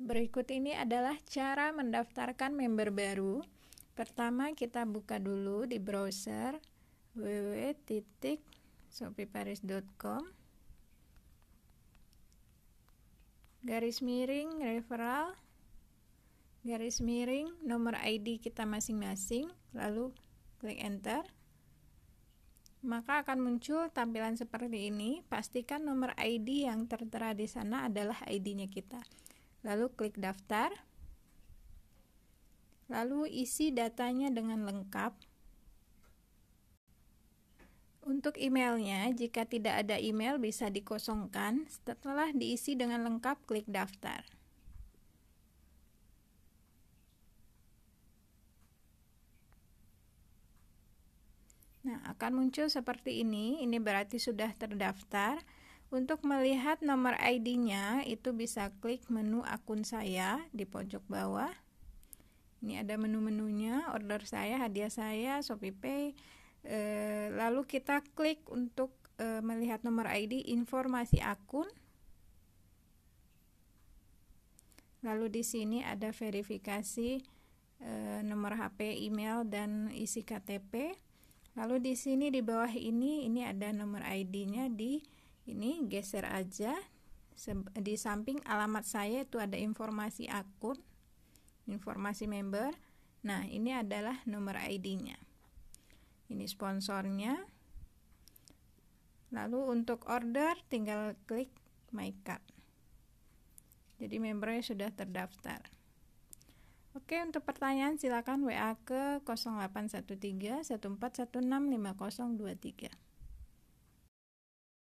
Berikut ini adalah cara mendaftarkan member baru. Pertama, kita buka dulu di browser www.shopee.paris.com garis miring referral garis miring nomor ID kita masing-masing lalu klik enter maka akan muncul tampilan seperti ini pastikan nomor ID yang tertera di sana adalah ID-nya kita lalu klik daftar, lalu isi datanya dengan lengkap. Untuk emailnya, jika tidak ada email bisa dikosongkan. Setelah diisi dengan lengkap, klik daftar. Nah, akan muncul seperti ini. Ini berarti sudah terdaftar. Untuk melihat nomor ID-nya, itu bisa klik menu akun saya di pojok bawah. Ini ada menu-menunya, order saya, hadiah saya, ShopeePay. E, eh, lalu kita klik untuk e, melihat nomor ID, informasi akun. Lalu di sini ada verifikasi e, nomor HP, email, dan isi KTP. Lalu di sini di bawah ini, ini ada nomor ID-nya di ini geser aja di samping alamat saya itu ada informasi akun informasi member nah ini adalah nomor ID nya ini sponsornya lalu untuk order tinggal klik my card jadi membernya sudah terdaftar Oke, untuk pertanyaan silakan WA ke 0813 14165023.